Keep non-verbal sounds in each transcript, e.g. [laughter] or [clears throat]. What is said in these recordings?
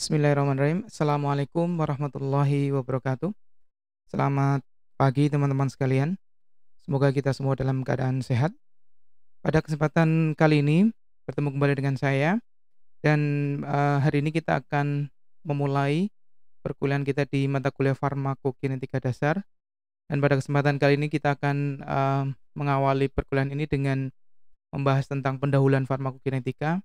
Bismillahirrahmanirrahim. Assalamualaikum warahmatullahi wabarakatuh. Selamat pagi teman-teman sekalian. Semoga kita semua dalam keadaan sehat. Pada kesempatan kali ini bertemu kembali dengan saya dan uh, hari ini kita akan memulai perkuliahan kita di mata kuliah farmakokinetika dasar. Dan pada kesempatan kali ini kita akan uh, mengawali perkuliahan ini dengan membahas tentang pendahuluan farmakokinetika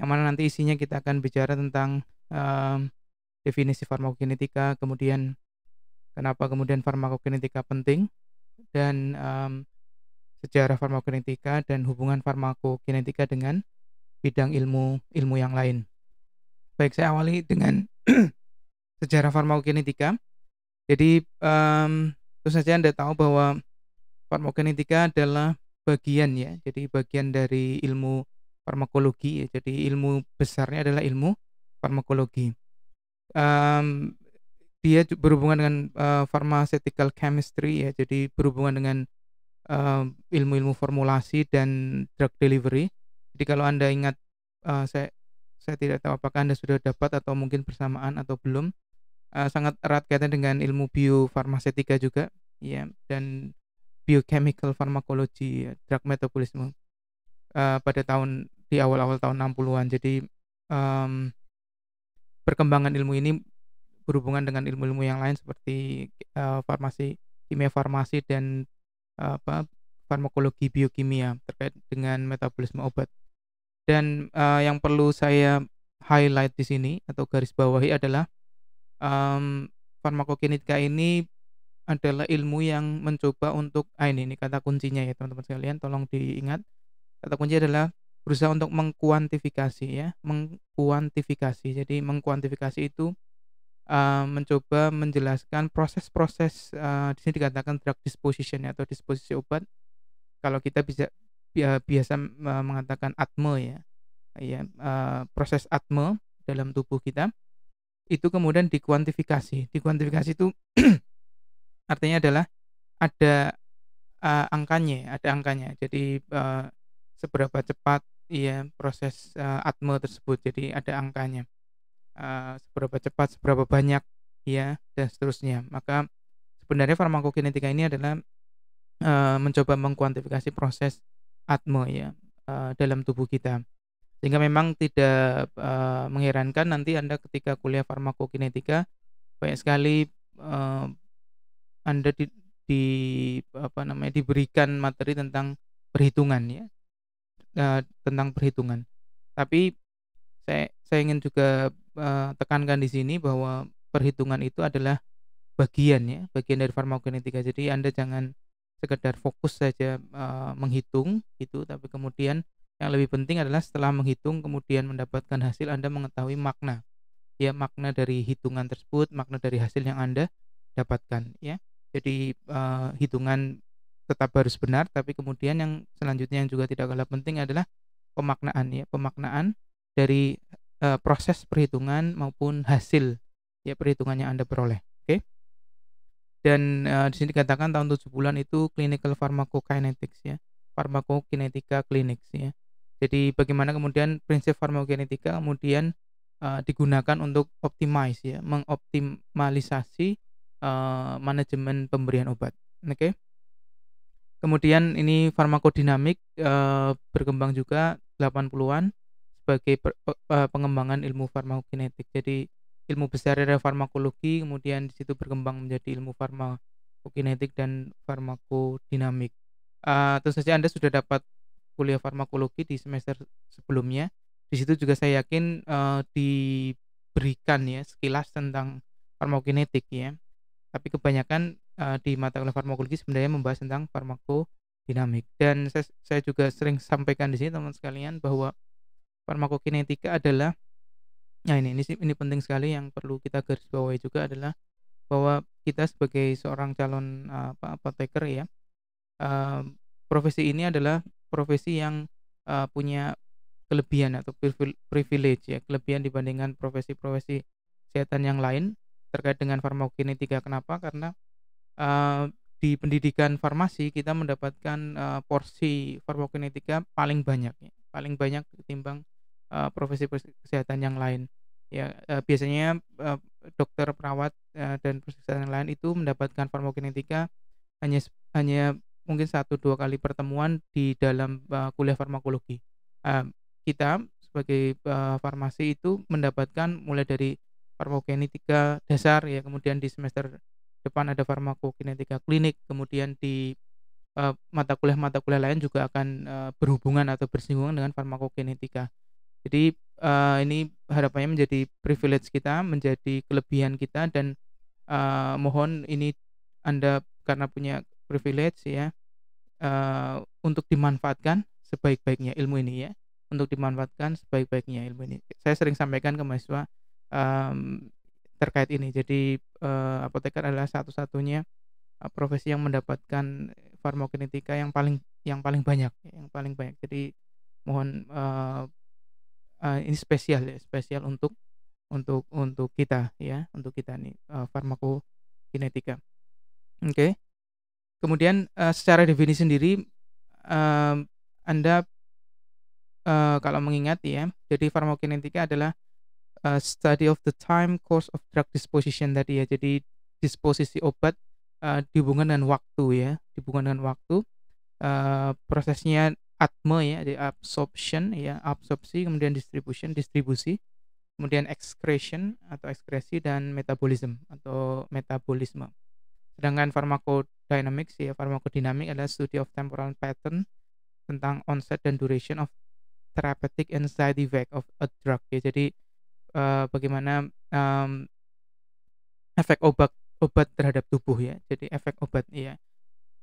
yang mana nanti isinya kita akan bicara tentang um, definisi farmakokinetika, kemudian kenapa kemudian farmakokinetika penting dan um, sejarah farmakokinetika dan hubungan farmakokinetika dengan bidang ilmu ilmu yang lain. Baik, saya awali dengan [clears throat] sejarah farmakokinetika. Jadi um, mmm, tentu saja Anda tahu bahwa farmakokinetika adalah bagian ya, jadi bagian dari ilmu farmakologi ya. Jadi ilmu besarnya adalah ilmu farmakologi. Um, dia berhubungan dengan uh, pharmaceutical chemistry ya, jadi berhubungan dengan uh, ilmu-ilmu formulasi dan drug delivery. Jadi kalau Anda ingat uh, saya saya tidak tahu apakah Anda sudah dapat atau mungkin bersamaan atau belum. Uh, sangat erat kaitan dengan ilmu biofarmasetika juga ya dan biochemical pharmacology ya, drug metabolisme uh, pada tahun di awal-awal tahun 60-an. Jadi um, perkembangan ilmu ini berhubungan dengan ilmu-ilmu yang lain seperti uh, farmasi, kimia farmasi dan uh, apa farmakologi biokimia terkait dengan metabolisme obat. Dan uh, yang perlu saya highlight di sini atau garis bawahi adalah um, farmakokinetika ini adalah ilmu yang mencoba untuk ah ini, ini kata kuncinya ya teman-teman sekalian tolong diingat kata kunci adalah berusaha untuk mengkuantifikasi ya, mengkuantifikasi. Jadi mengkuantifikasi itu uh, mencoba menjelaskan proses-proses uh, di sini dikatakan drug disposition ya, atau disposisi obat. Kalau kita bisa eh, biasa mengatakan atme ya, ya uh, proses atme dalam tubuh kita itu kemudian dikuantifikasi. Dikuantifikasi itu [clears throat] artinya adalah ada uh, angkanya, ya, ada angkanya. Jadi uh, seberapa cepat ya proses uh, atme tersebut jadi ada angkanya uh, seberapa cepat seberapa banyak ya dan seterusnya maka sebenarnya farmakokinetika ini adalah uh, mencoba mengkuantifikasi proses atme ya uh, dalam tubuh kita sehingga memang tidak uh, mengherankan nanti anda ketika kuliah farmakokinetika banyak sekali uh, anda di, di apa namanya diberikan materi tentang perhitungan ya uh, tentang perhitungan. Tapi saya saya ingin juga uh, tekankan di sini bahwa perhitungan itu adalah bagian ya, bagian dari farmakokinetika. Jadi Anda jangan sekedar fokus saja uh, menghitung itu tapi kemudian yang lebih penting adalah setelah menghitung kemudian mendapatkan hasil Anda mengetahui makna. Ya, makna dari hitungan tersebut, makna dari hasil yang Anda dapatkan ya. Jadi uh, hitungan tetap harus benar tapi kemudian yang selanjutnya yang juga tidak kalah penting adalah pemaknaan ya pemaknaan dari e, proses perhitungan maupun hasil ya perhitungan yang Anda peroleh oke dan e, di sini dikatakan tahun 7 bulan itu clinical pharmacokinetics ya pharmacokinetika clinics ya jadi bagaimana kemudian prinsip pharmacokinetika kemudian uh, digunakan untuk optimize ya mengoptimalisasi manajemen pemberian obat oke okay? Kemudian ini farmakodinamik e, berkembang juga 80-an sebagai per, eh, pengembangan ilmu farmakokinetik. Jadi ilmu besar adalah farmakologi, kemudian di situ berkembang menjadi ilmu farmakokinetik dan farmakodinamik. E, tentu saja Anda sudah dapat kuliah farmakologi di semester sebelumnya. Di situ juga saya yakin e, diberikan ya sekilas tentang farmakokinetik ya. Tapi kebanyakan Eh, di mata kuliah farmakologi sebenarnya membahas tentang farmakodinamik dan saya, saya juga sering sampaikan di sini teman sekalian bahwa farmakokinetika adalah nah ini ini ini penting sekali yang perlu kita garis bawahi juga adalah bahwa kita sebagai seorang calon eh, apa apoteker ya uh, profesi ini adalah profesi yang uh, punya kelebihan atau privilege ya kelebihan dibandingkan profesi-profesi kesehatan yang lain terkait dengan farmakokinetika kenapa karena uh, di pendidikan farmasi kita mendapatkan uh, porsi farmakokinetika paling banyak ya. paling banyak ketimbang uh, profesi kesehatan yang lain ya uh, biasanya uh, dokter perawat uh, dan profesi kesehatan yang lain itu mendapatkan farmakokinetika hanya hanya mungkin satu dua kali pertemuan di dalam uh, kuliah farmakologi uh, kita sebagai uh, farmasi itu mendapatkan mulai dari farmakokinetika dasar ya kemudian di semester depan ada farmakokinetika klinik, kemudian di uh, mata kuliah-mata kuliah lain juga akan uh, berhubungan atau bersinggungan dengan farmakokinetika. Jadi uh, ini harapannya menjadi privilege kita, menjadi kelebihan kita dan uh, mohon ini Anda karena punya privilege ya uh, untuk dimanfaatkan sebaik-baiknya ilmu ini ya, untuk dimanfaatkan sebaik-baiknya ilmu ini. Saya sering sampaikan ke mahasiswa um, terkait ini. Jadi uh, apoteker adalah satu-satunya eh, profesi yang mendapatkan farmakokinetika yang paling yang paling banyak, ya, yang paling banyak. Jadi mohon uh, uh, ini spesial ya, spesial untuk untuk untuk kita ya, untuk kita nih uh, farmakokinetika. Oke. Okay. Kemudian uh, secara definisi sendiri uh, Anda uh, kalau mengingat ya, jadi farmakokinetika adalah uh, study of the time course of drug disposition tadi ya. Jadi disposisi obat uh, dihubungkan dengan waktu ya, dihubungkan dengan waktu. Uh, prosesnya atme ya, di absorption ya, absorpsi kemudian distribution, distribusi, kemudian excretion atau ekskresi dan metabolism atau metabolisme. Sedangkan pharmacodynamics ya, farmakodinamik adalah study of temporal pattern tentang onset dan duration of therapeutic and side effect of a drug ya. Jadi uh, bagaimana um, efek obat obat terhadap tubuh ya. Jadi efek obat ya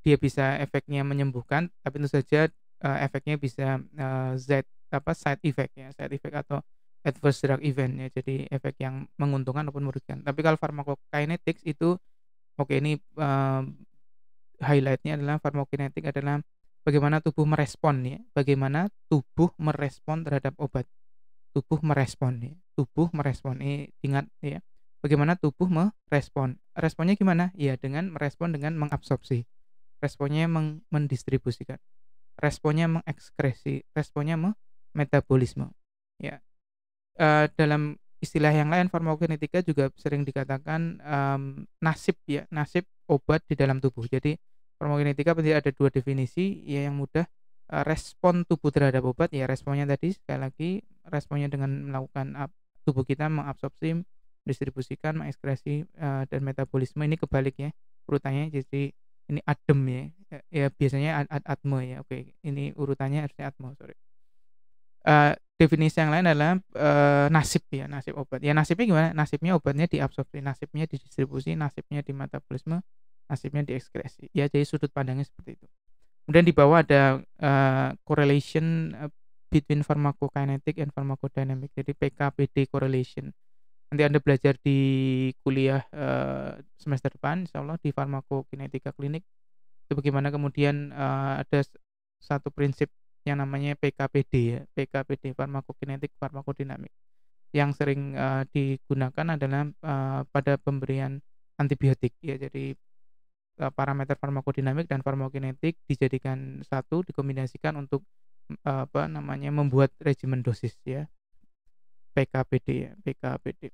dia bisa efeknya menyembuhkan, tapi tentu saja uh, efeknya bisa uh, Z apa side effect ya, side effect atau adverse drug event ya. Jadi efek yang menguntungkan ataupun merugikan. Tapi kalau pharmacokinetics itu oke okay, ini uh, highlightnya adalah farmakokinetik adalah bagaimana tubuh merespon ya, bagaimana tubuh merespon terhadap obat. Tubuh merespon ya tubuh merespon. eh, Ingat ya, bagaimana tubuh merespon. Responnya gimana? Ya dengan merespon dengan mengabsorpsi. Responnya meng mendistribusikan. Responnya mengekskresi. Responnya me metabolisme. Ya. uh, dalam istilah yang lain farmakokinetika juga sering dikatakan um, nasib ya, nasib obat di dalam tubuh. Jadi farmakokinetika ada dua definisi ya yang mudah eh, respon tubuh terhadap obat ya responnya tadi sekali lagi responnya dengan melakukan tubuh kita mengabsorpsi distribusikan mengekskresi uh, eh, dan metabolisme ini kebalik ya urutannya jadi ini adem ya ya, ya biasanya ad, ad atma ya oke ini urutannya harusnya atma sorry uh, definisi yang lain adalah uh, nasib ya nasib obat ya nasibnya gimana nasibnya obatnya diabsorpsi nasibnya didistribusi nasibnya di metabolisme nasibnya diekskresi ya jadi sudut pandangnya seperti itu kemudian di bawah ada uh, correlation between pharmacokinetic and pharmacodynamic. Jadi PKPD correlation. Nanti Anda belajar di kuliah uh, semester depan insya Allah di farmakokinetika klinik itu bagaimana kemudian uh, ada satu prinsip yang namanya PKPD ya, PKPD farmakokinetik farmakodinamik. Yang sering uh, digunakan adalah uh, pada pemberian antibiotik ya. Jadi parameter farmakodinamik dan farmakokinetik dijadikan satu dikombinasikan untuk Eh, apa namanya membuat regimen dosis ya PKPD ya PKPD oke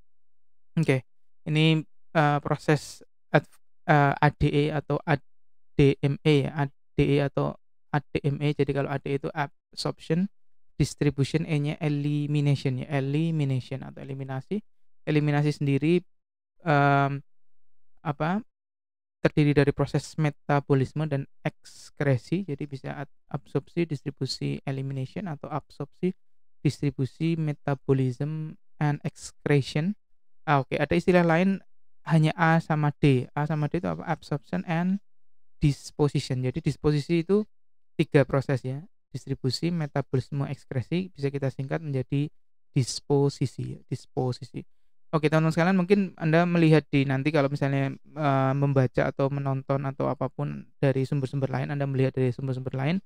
okay. ini uh, proses ad, uh, eh, ADE atau ADME ya ADE atau ADME jadi kalau ADE itu absorption distribution E nya elimination ya elimination atau eliminasi eliminasi sendiri um, apa terdiri dari proses metabolisme dan ekskresi jadi bisa absorpsi distribusi elimination atau absorpsi distribusi metabolism and excretion ah, oke okay. ada istilah lain hanya A sama D A sama D itu apa absorption and disposition jadi disposisi itu tiga proses ya distribusi metabolisme ekskresi bisa kita singkat menjadi disposisi ya, disposisi Oke, teman-teman sekalian, mungkin Anda melihat di nanti kalau misalnya uh, membaca atau menonton atau apapun dari sumber-sumber lain, Anda melihat dari sumber-sumber lain,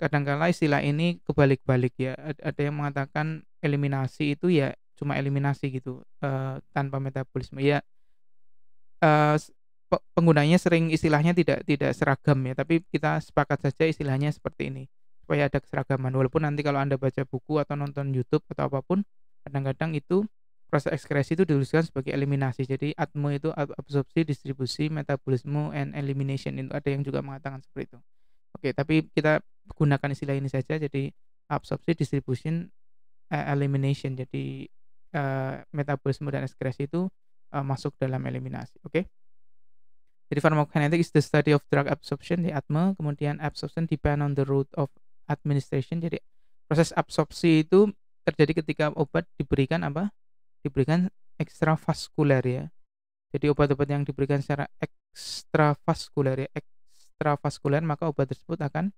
kadang kadangkala istilah ini kebalik-balik ya. Ada yang mengatakan eliminasi itu ya cuma eliminasi gitu, uh, tanpa metabolisme. Ya uh, penggunanya sering istilahnya tidak tidak seragam ya, tapi kita sepakat saja istilahnya seperti ini supaya ada keseragaman. Walaupun nanti kalau Anda baca buku atau nonton YouTube atau apapun, kadang-kadang itu proses ekskresi itu dituliskan sebagai eliminasi. Jadi atmo itu absorpsi, distribusi, metabolisme, and elimination. Itu ada yang juga mengatakan seperti itu. Oke, tapi kita gunakan istilah ini saja. Jadi absorpsi, distribution, uh, elimination. Jadi uh, metabolisme dan ekskresi itu uh, masuk dalam eliminasi. Oke. Okay? Jadi pharmacokinetic is the study of drug absorption di atmo kemudian absorption depend on the route of administration. Jadi proses absorpsi itu terjadi ketika obat diberikan apa diberikan ekstravaskuler ya. Jadi obat-obat yang diberikan secara ekstravaskuler ya ekstravaskuler maka obat tersebut akan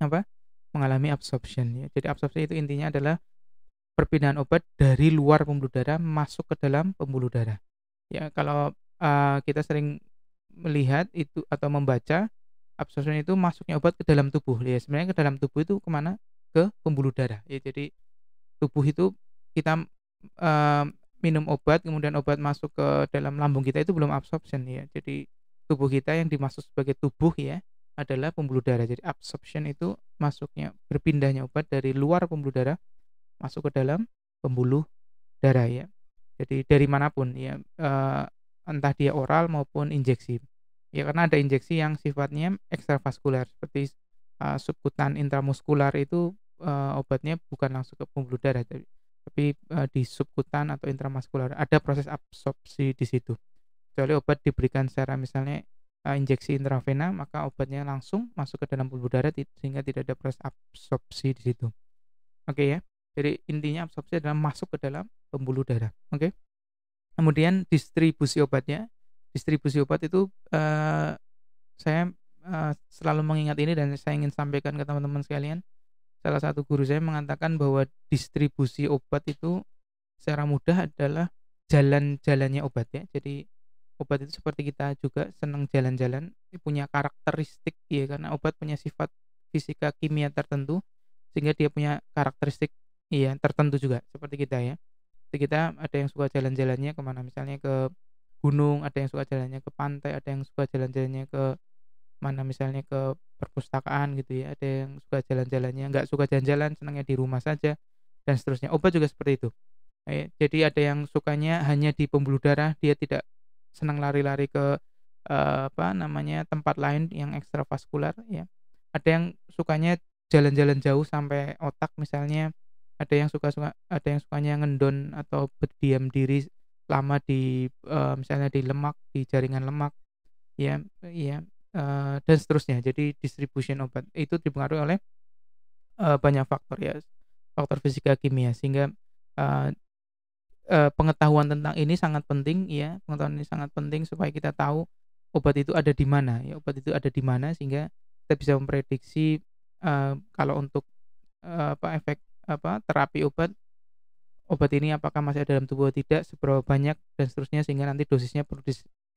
apa? mengalami absorption ya. Jadi absorption itu intinya adalah perpindahan obat dari luar pembuluh darah masuk ke dalam pembuluh darah. Ya, kalau uh, kita sering melihat itu atau membaca absorption itu masuknya obat ke dalam tubuh ya. Sebenarnya ke dalam tubuh itu kemana? Ke pembuluh darah. Ya, jadi tubuh itu kita uh, minum obat kemudian obat masuk ke dalam lambung kita itu belum absorption ya. Jadi tubuh kita yang dimaksud sebagai tubuh ya adalah pembuluh darah. Jadi absorption itu masuknya berpindahnya obat dari luar pembuluh darah masuk ke dalam pembuluh darah ya. Jadi dari manapun ya uh, entah dia oral maupun injeksi. Ya karena ada injeksi yang sifatnya ekstravaskular seperti uh, subkutan intramuskular itu uh, obatnya bukan langsung ke pembuluh darah tapi uh, di subkutan atau intramaskular ada proses absorpsi di situ kecuali obat diberikan secara misalnya uh, injeksi intravena maka obatnya langsung masuk ke dalam pembuluh darah sehingga tidak ada proses absorpsi di situ oke okay, ya jadi intinya absorpsi adalah masuk ke dalam pembuluh darah oke okay? kemudian distribusi obatnya distribusi obat itu uh, saya uh, selalu mengingat ini dan saya ingin sampaikan ke teman-teman sekalian salah satu guru saya mengatakan bahwa distribusi obat itu secara mudah adalah jalan-jalannya obat ya. Jadi obat itu seperti kita juga senang jalan-jalan punya karakteristik ya karena obat punya sifat fisika kimia tertentu sehingga dia punya karakteristik ya tertentu juga seperti kita ya Jadi kita ada yang suka jalan-jalannya kemana misalnya ke gunung ada yang suka jalannya ke pantai ada yang suka jalan-jalannya ke mana misalnya ke perpustakaan gitu ya ada yang suka jalan-jalannya nggak suka jalan-jalan senangnya di rumah saja dan seterusnya obat juga seperti itu jadi ada yang sukanya hanya di pembuluh darah dia tidak senang lari-lari ke eh, apa namanya tempat lain yang ekstravaskular ya ada yang sukanya jalan-jalan jauh sampai otak misalnya ada yang suka suka ada yang sukanya ngendon atau berdiam diri lama di eh, misalnya di lemak di jaringan lemak ya ya Eh, dan seterusnya. Jadi distribution obat itu dipengaruhi oleh uh, banyak faktor ya, faktor fisika kimia sehingga uh, uh, pengetahuan tentang ini sangat penting ya, pengetahuan ini sangat penting supaya kita tahu obat itu ada di mana ya, obat itu ada di mana sehingga kita bisa memprediksi uh, kalau untuk uh, apa efek apa terapi obat obat ini apakah masih ada dalam tubuh atau tidak, seberapa banyak dan seterusnya sehingga nanti dosisnya perlu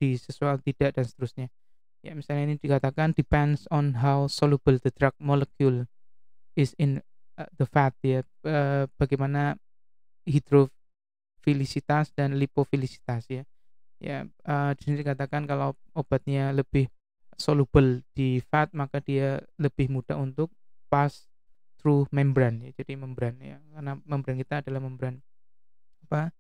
disesuaikan tidak dan seterusnya ya misalnya ini dikatakan depends on how soluble the drug molecule is in uh, the fat ya uh, bagaimana hidrofilisitas dan lipofilisitas ya ya uh, di sini dikatakan kalau obatnya lebih soluble di fat maka dia lebih mudah untuk pass through membran ya jadi membran ya karena membran kita adalah membran apa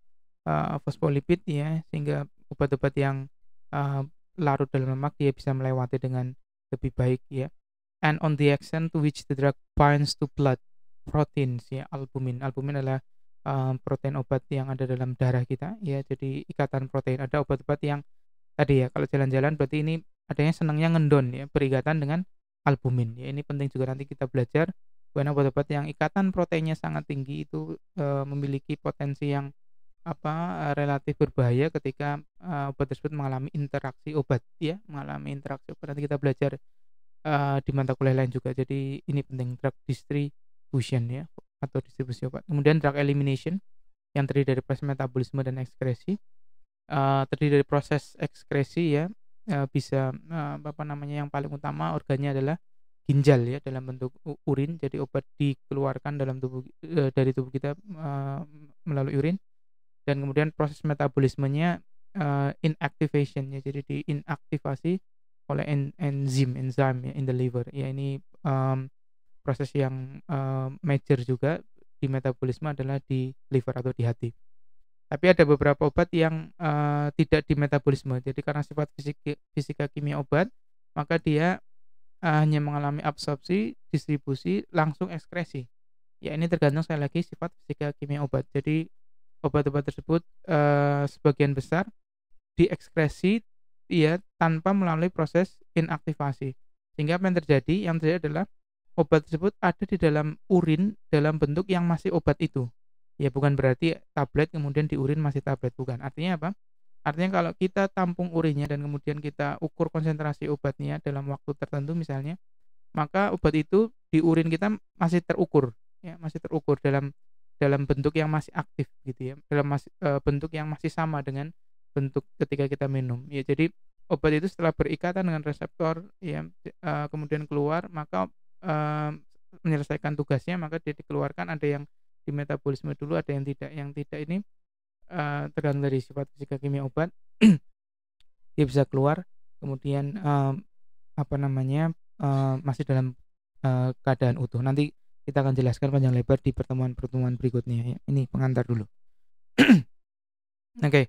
uh, fosfolipid ya sehingga obat-obat yang uh, larut dalam lemak dia bisa melewati dengan lebih baik ya and on the extent to which the drug binds to blood protein ya albumin albumin adalah um, protein obat yang ada dalam darah kita ya jadi ikatan protein ada obat-obat yang tadi ya kalau jalan-jalan berarti ini adanya senangnya ngendon ya berikatan dengan albumin ya ini penting juga nanti kita belajar karena obat-obat yang ikatan proteinnya sangat tinggi itu uh, memiliki potensi yang apa eh, relatif berbahaya ketika uh, obat tersebut mengalami interaksi obat ya mengalami interaksi obat nanti kita belajar uh, di mata kuliah lain juga jadi ini penting drug distribution ya atau distribusi obat kemudian drug elimination yang terdiri dari proses metabolisme dan ekskresi uh, terdiri dari proses ekskresi ya uh, bisa uh, apa namanya yang paling utama organnya adalah ginjal ya dalam bentuk urin jadi obat dikeluarkan dalam tubuh uh, dari tubuh kita uh, melalui urin dan kemudian proses metabolismenya uh, eh, inactivation ya jadi diinaktivasi oleh en enzim enzim ya in the liver ya ini um, proses yang uh, major juga di metabolisme adalah di liver atau di hati tapi ada beberapa obat yang uh, tidak di metabolisme jadi karena sifat fisik fisika kimia obat maka dia uh, hanya mengalami absorpsi distribusi langsung ekskresi ya ini tergantung sekali lagi sifat fisika kimia obat jadi obat-obat tersebut eh, sebagian besar diekspresi ya tanpa melalui proses inaktivasi. Sehingga apa yang terjadi? Yang terjadi adalah obat tersebut ada di dalam urin dalam bentuk yang masih obat itu. Ya bukan berarti tablet kemudian di urin masih tablet, bukan. Artinya apa? Artinya kalau kita tampung urinnya dan kemudian kita ukur konsentrasi obatnya dalam waktu tertentu misalnya, maka obat itu di urin kita masih terukur, ya masih terukur dalam dalam bentuk yang masih aktif gitu ya dalam mas, e, bentuk yang masih sama dengan bentuk ketika kita minum ya jadi obat itu setelah berikatan dengan reseptor ya e, kemudian keluar maka e, menyelesaikan tugasnya maka dia dikeluarkan ada yang di metabolisme dulu ada yang tidak yang tidak ini e, tergantung dari sifat fisika kimia obat [clears throat] dia bisa keluar kemudian e, apa namanya e, masih dalam e, keadaan utuh nanti kita akan jelaskan panjang lebar di pertemuan-pertemuan berikutnya. Ya. Ini pengantar dulu. [clears throat] Oke, okay.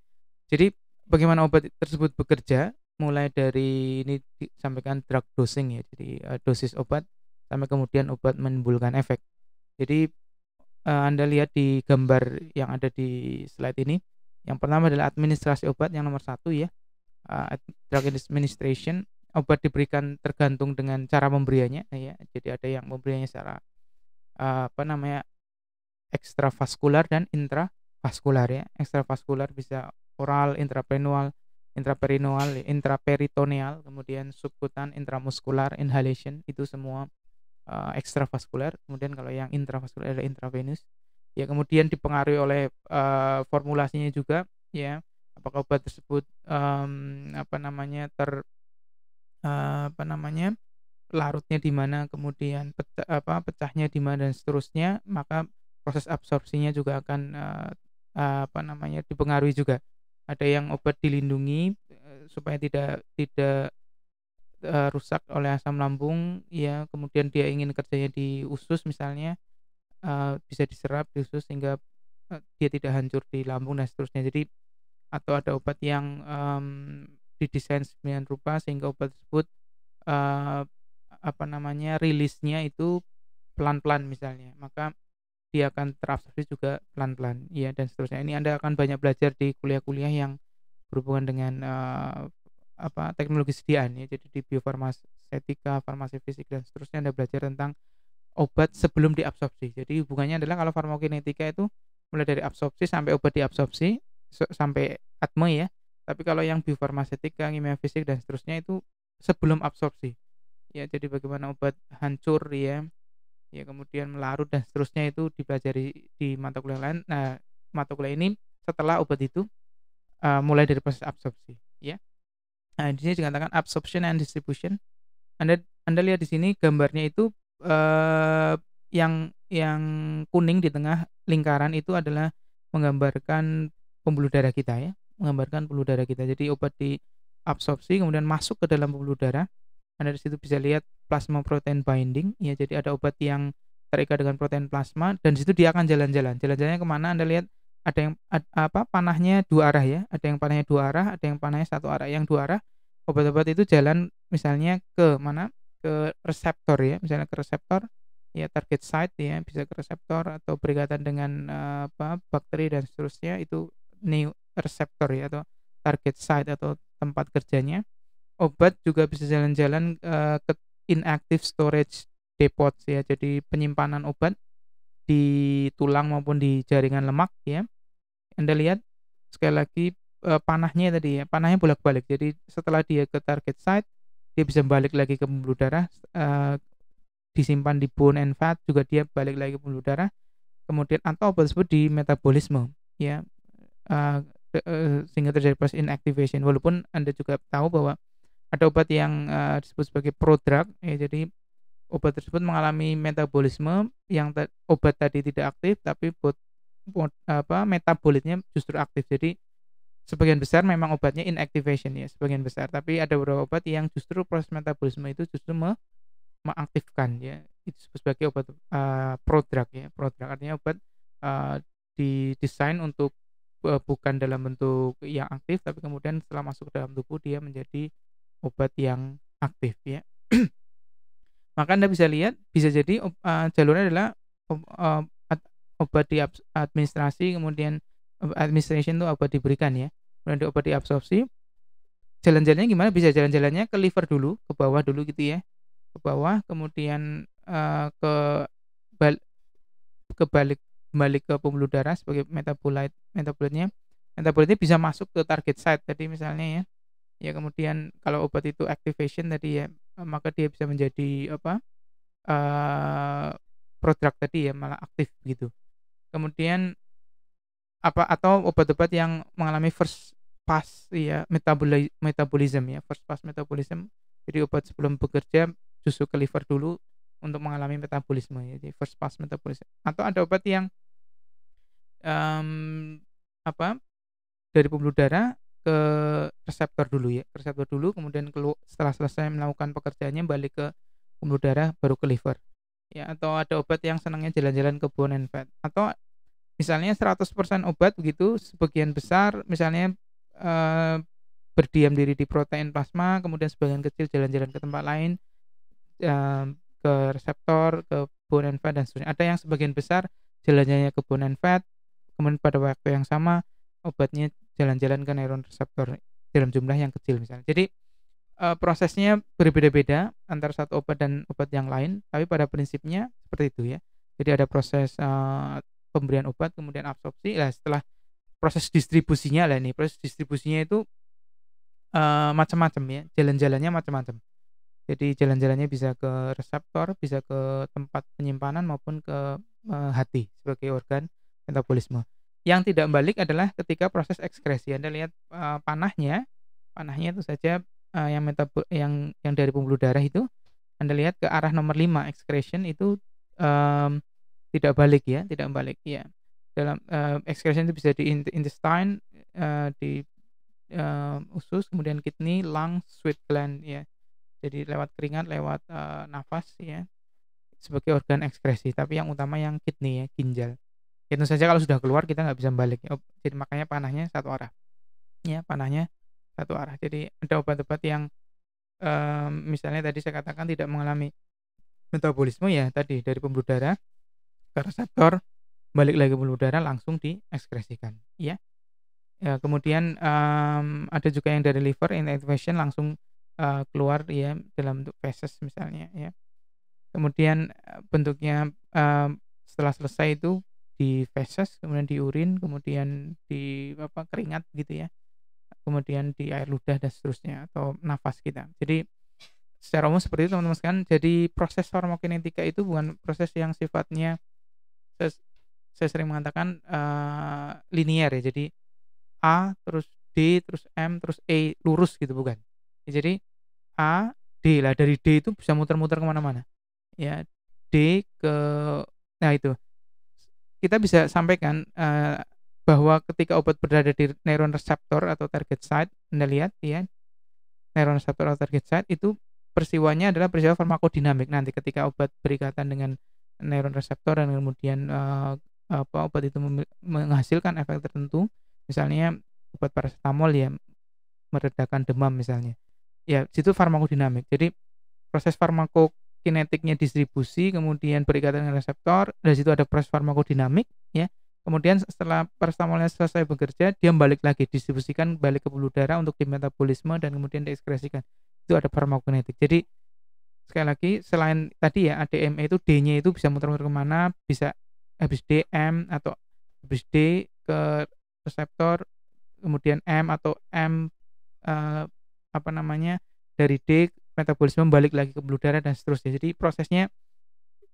jadi bagaimana obat tersebut bekerja mulai dari ini disampaikan drug dosing ya, jadi eh, dosis obat sampai kemudian obat menimbulkan efek. Jadi eh, Anda lihat di gambar yang ada di slide ini, yang pertama adalah administrasi obat yang nomor satu ya, uh, drug administration obat diberikan tergantung dengan cara pemberiannya ya. Jadi ada yang memberiannya secara apa namanya ekstravaskular dan intravaskular ya ekstravaskular bisa oral intraprenual intraperinual intraperitoneal kemudian subkutan intramuskular inhalation itu semua uh, ekstravaskular kemudian kalau yang intravaskular adalah intravenus ya kemudian dipengaruhi oleh uh, formulasinya juga ya apakah obat tersebut um, apa namanya ter uh, apa namanya larutnya di mana, kemudian pecah, apa pecahnya di mana dan seterusnya, maka proses absorpsinya juga akan uh, apa namanya dipengaruhi juga. Ada yang obat dilindungi eh, supaya tidak tidak uh, rusak oleh asam lambung, ya kemudian dia ingin kerjanya di usus misalnya uh, bisa diserap di usus sehingga uh, dia tidak hancur di lambung dan seterusnya. Jadi atau ada obat yang um, didesain sembilan rupa sehingga obat tersebut uh, apa namanya rilisnya itu pelan-pelan misalnya maka dia akan terabsorpsi juga pelan-pelan ya dan seterusnya ini anda akan banyak belajar di kuliah-kuliah yang berhubungan dengan uh, apa teknologi sediaan ya jadi di biofarmasetika farmasi fisik dan seterusnya anda belajar tentang obat sebelum diabsorpsi jadi hubungannya adalah kalau farmakokinetika itu mulai dari absorpsi sampai obat diabsorpsi sampai atme ya tapi kalau yang biofarmasetika kimia fisik dan seterusnya itu sebelum absorpsi ya jadi bagaimana obat hancur ya ya kemudian melarut dan seterusnya itu dipelajari di mata kuliah lain nah mata kuliah ini setelah obat itu uh, mulai dari proses absorpsi ya nah di sini dikatakan absorption and distribution anda anda lihat di sini gambarnya itu uh, yang yang kuning di tengah lingkaran itu adalah menggambarkan pembuluh darah kita ya menggambarkan pembuluh darah kita jadi obat di absorpsi kemudian masuk ke dalam pembuluh darah anda di situ bisa lihat plasma protein binding ya jadi ada obat yang terikat dengan protein plasma dan di situ dia akan jalan-jalan jalan-jalannya kemana Anda lihat ada yang ad, apa panahnya dua arah ya ada yang panahnya dua arah ada yang panahnya satu arah yang dua arah obat-obat itu jalan misalnya ke mana ke reseptor ya misalnya ke reseptor ya target site ya bisa ke reseptor atau berikatan dengan eh, apa bakteri dan seterusnya itu new reseptor ya atau target site atau tempat kerjanya obat juga bisa jalan-jalan uh, ke inactive storage depot ya. Jadi penyimpanan obat di tulang maupun di jaringan lemak ya. Anda lihat sekali lagi uh, panahnya tadi ya. Panahnya bolak-balik. Jadi setelah dia ke target site, dia bisa balik lagi ke pembuluh darah uh, disimpan di bone and fat juga dia balik lagi ke pembuluh darah. Kemudian atau obat tersebut di metabolisme ya. Uh, sehingga terjadi proses inactivation walaupun Anda juga tahu bahwa ada obat yang uh, disebut sebagai prodrug ya jadi obat tersebut mengalami metabolisme yang ta obat tadi tidak aktif tapi bot, bot, apa metabolitnya justru aktif jadi sebagian besar memang obatnya inactivation ya sebagian besar tapi ada beberapa obat yang justru proses metabolisme itu justru me mengaktifkan ya itu sebagai obat uh, prodrug ya prodrug artinya obat uh, didesain untuk uh, bukan dalam bentuk yang aktif tapi kemudian setelah masuk ke dalam tubuh dia menjadi obat yang aktif ya. [clears throat] Maka Anda bisa lihat bisa jadi uh, jalurnya adalah eh, obat di administrasi kemudian administration itu obat diberikan ya. Kemudian di obat diabsorpsi. Jalan-jalannya gimana? Bisa jalan-jalannya ke liver dulu, ke bawah dulu gitu ya. Ke bawah kemudian uh, ke bal ke balik balik ke pembuluh darah sebagai metabolite, metabolitnya metabolitnya bisa masuk ke target site tadi misalnya ya ya kemudian kalau obat itu activation tadi ya eh, maka dia bisa menjadi apa uh, produk tadi ya malah aktif gitu kemudian apa atau obat-obat yang mengalami first pass ya metaboli metabolism ya first pass metabolism jadi obat sebelum bekerja justru ke liver dulu untuk mengalami metabolisme ya jadi first pass metabolism atau ada obat yang um, apa dari pembuluh darah ke reseptor dulu ya, reseptor dulu, kemudian keluar, setelah selesai melakukan pekerjaannya balik ke pembuluh darah, baru ke liver. Ya, atau ada obat yang senangnya jalan-jalan ke bone and fat. Atau misalnya 100% obat begitu, sebagian besar misalnya eh, berdiam diri di protein plasma, kemudian sebagian kecil jalan-jalan ke tempat lain, eh, ke reseptor, ke bone and fat dan seterusnya. Ada yang sebagian besar jalannya ke bone and fat, kemudian pada waktu yang sama obatnya jalan-jalan ke neuron reseptor dalam jumlah yang kecil misalnya. Jadi e, prosesnya berbeda-beda antara satu obat dan obat yang lain, tapi pada prinsipnya seperti itu ya. Jadi ada proses e, pemberian obat kemudian absorpsi lah setelah proses distribusinya lah ini proses distribusinya itu e, macam-macam ya, jalan-jalannya macam-macam. Jadi jalan-jalannya bisa ke reseptor, bisa ke tempat penyimpanan maupun ke e, hati sebagai organ metabolisme. Yang tidak balik adalah ketika proses ekskresi. Anda lihat uh, panahnya, panahnya itu saja uh, yang metab yang yang dari pembuluh darah itu Anda lihat ke arah nomor 5 excretion itu um, tidak balik ya, tidak balik ya. Dalam uh, excretion itu bisa di intestine, uh, di uh, usus, kemudian kidney, lung, sweat gland ya. Jadi lewat keringat, lewat uh, nafas ya. Sebagai organ ekskresi, tapi yang utama yang kidney ya, ginjal tentu saja kalau sudah keluar kita nggak bisa balik oh, jadi makanya panahnya satu arah ya panahnya satu arah jadi ada obat-obat yang um, misalnya tadi saya katakan tidak mengalami metabolisme ya tadi dari pembuluh darah ke reseptor balik lagi pembuluh darah langsung diekskresikan ya ya kemudian um, ada juga yang dari liver inactivation langsung uh, keluar ya dalam bentuk feces misalnya ya kemudian e, bentuknya um, setelah selesai itu di feses kemudian di urin kemudian di apa keringat gitu ya kemudian di air ludah dan seterusnya atau nafas kita jadi secara umum seperti itu teman-teman sekalian jadi proses farmakokinetika itu bukan proses yang sifatnya saya, saya sering mengatakan uh, linear ya jadi A terus D terus M terus E lurus gitu bukan ya, jadi A D lah dari D itu bisa muter-muter kemana-mana ya D ke nah itu kita bisa sampaikan uh, bahwa ketika obat berada di neuron reseptor atau target site, Anda lihat ya, neuron reseptor atau target site itu peristiwanya adalah peristiwa farmakodinamik nanti ketika obat berikatan dengan neuron reseptor dan kemudian uh, apa obat itu menghasilkan efek tertentu, misalnya obat paracetamol ya meredakan demam misalnya. Ya, situ farmakodinamik. Jadi proses farmakok kinetiknya distribusi, kemudian berikatan dengan reseptor, dari situ ada proses farmakodinamik, ya. Kemudian setelah paracetamolnya selesai bekerja, dia balik lagi distribusikan balik ke pembuluh darah untuk dimetabolisme dan kemudian diekskresikan. Itu ada farmakokinetik. Jadi sekali lagi selain tadi ya ADME itu D-nya itu bisa muter-muter kemana, bisa habis DM atau habis D ke reseptor, kemudian M atau M eh, apa namanya dari D metabolisme balik lagi ke pembuluh darah dan seterusnya jadi prosesnya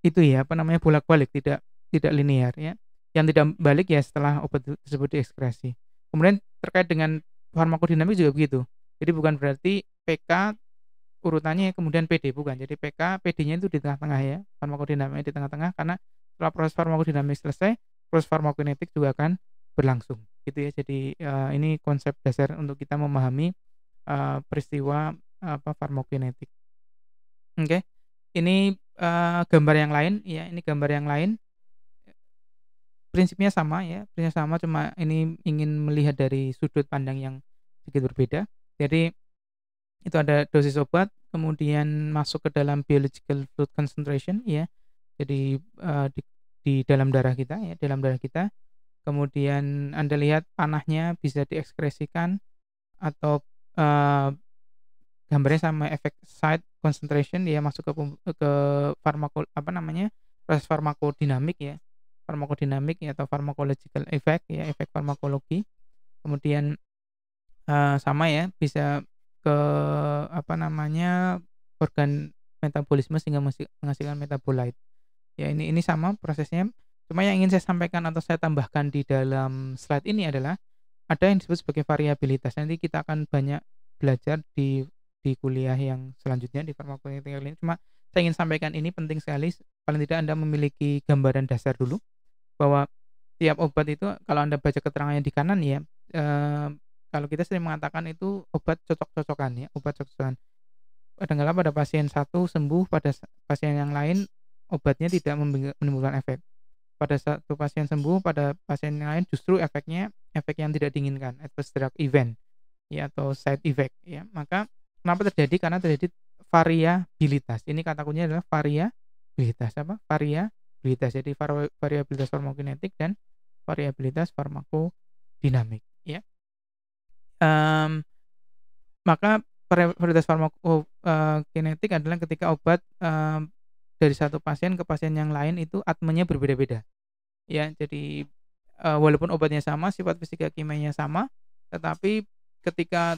itu ya apa namanya bolak-balik tidak tidak linear ya yang tidak balik ya setelah obat tersebut diekskresi kemudian terkait dengan farmakodinamik juga begitu jadi bukan berarti PK urutannya kemudian PD bukan jadi PK PD-nya itu di tengah-tengah ya farmakodinamik di tengah-tengah karena setelah proses farmakodinamik selesai proses farmakokinetik juga akan berlangsung gitu ya jadi uh, ini konsep dasar untuk kita memahami uh, peristiwa apa farmakokinetik. Oke. Okay. Ini uh, gambar yang lain ya, ini gambar yang lain. Prinsipnya sama ya, prinsipnya sama cuma ini ingin melihat dari sudut pandang yang sedikit berbeda. Jadi itu ada dosis obat, kemudian masuk ke dalam biological fluid concentration ya. Jadi uh, di, di dalam darah kita ya, dalam darah kita. Kemudian Anda lihat panahnya bisa diekskresikan atau uh, gambarnya sama efek side concentration dia masuk ke ke farmako apa namanya proses farmakodinamik ya farmakodinamik ya, atau pharmacological effect ya efek farmakologi kemudian uh, sama ya bisa ke apa namanya organ metabolisme sehingga menghasilkan metabolite ya ini ini sama prosesnya cuma yang ingin saya sampaikan atau saya tambahkan di dalam slide ini adalah ada yang disebut sebagai variabilitas nanti kita akan banyak belajar di di kuliah yang selanjutnya di farmakologi kali ini cuma saya ingin sampaikan ini penting sekali paling tidak Anda memiliki gambaran dasar dulu bahwa tiap obat itu kalau Anda baca keterangannya di kanan ya e, kalau kita sering mengatakan itu obat cocok-cocokan ya obat cocok-cocokan kadang-kadang pada pasien satu sembuh pada pasien yang lain obatnya tidak menimbulkan efek pada satu pasien sembuh pada pasien yang lain justru efeknya efek yang tidak diinginkan adverse drug event ya atau side effect ya maka Kenapa terjadi? Karena terjadi variabilitas. Ini kata kuncinya adalah variabilitas apa? Variabilitas. Jadi variabilitas farmakokinetik dan variabilitas farmakodinamik. Ya. Um, maka variabilitas farmakokinetik e, adalah ketika obat um, dari satu pasien ke pasien yang lain itu atmenya berbeda-beda. Ya, jadi uh, walaupun obatnya sama, sifat fisika kimianya sama, tetapi ketika